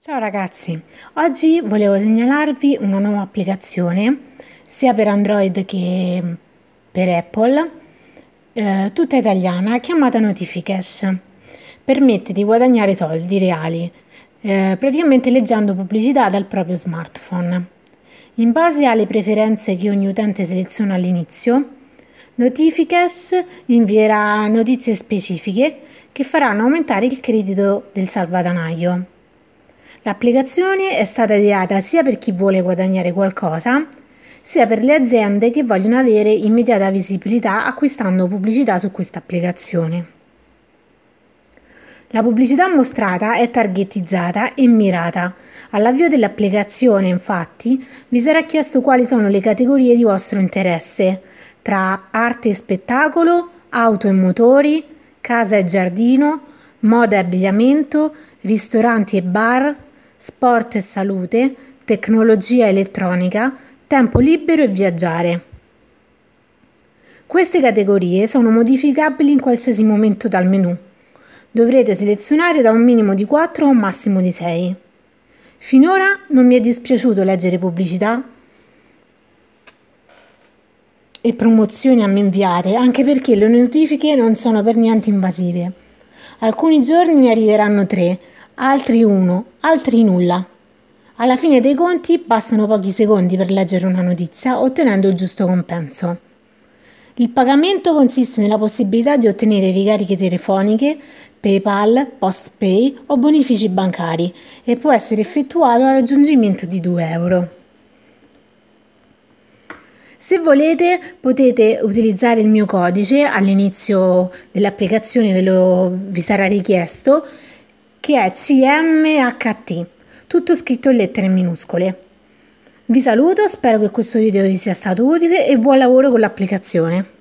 Ciao ragazzi, oggi volevo segnalarvi una nuova applicazione sia per Android che per Apple, eh, tutta italiana, chiamata Notificash. Permette di guadagnare soldi reali, eh, praticamente leggendo pubblicità dal proprio smartphone. In base alle preferenze che ogni utente seleziona all'inizio, Notificash invierà notizie specifiche che faranno aumentare il credito del salvadanaio. L'applicazione è stata ideata sia per chi vuole guadagnare qualcosa, sia per le aziende che vogliono avere immediata visibilità acquistando pubblicità su questa applicazione. La pubblicità mostrata è targetizzata e mirata. All'avvio dell'applicazione, infatti, vi sarà chiesto quali sono le categorie di vostro interesse, tra arte e spettacolo, auto e motori, casa e giardino, moda e abbigliamento, ristoranti e bar, sport e salute, tecnologia elettronica, tempo libero e viaggiare. Queste categorie sono modificabili in qualsiasi momento dal menu. Dovrete selezionare da un minimo di 4 a un massimo di 6. Finora non mi è dispiaciuto leggere pubblicità e promozioni a me inviate, anche perché le notifiche non sono per niente invasive. Alcuni giorni ne arriveranno tre, altri uno, altri nulla. Alla fine dei conti bastano pochi secondi per leggere una notizia ottenendo il giusto compenso. Il pagamento consiste nella possibilità di ottenere ricariche telefoniche, PayPal, PostPay o bonifici bancari e può essere effettuato al raggiungimento di 2 euro. Se volete potete utilizzare il mio codice all'inizio dell'applicazione, ve lo vi sarà richiesto, che è CMHT, tutto scritto in lettere minuscole. Vi saluto, spero che questo video vi sia stato utile e buon lavoro con l'applicazione.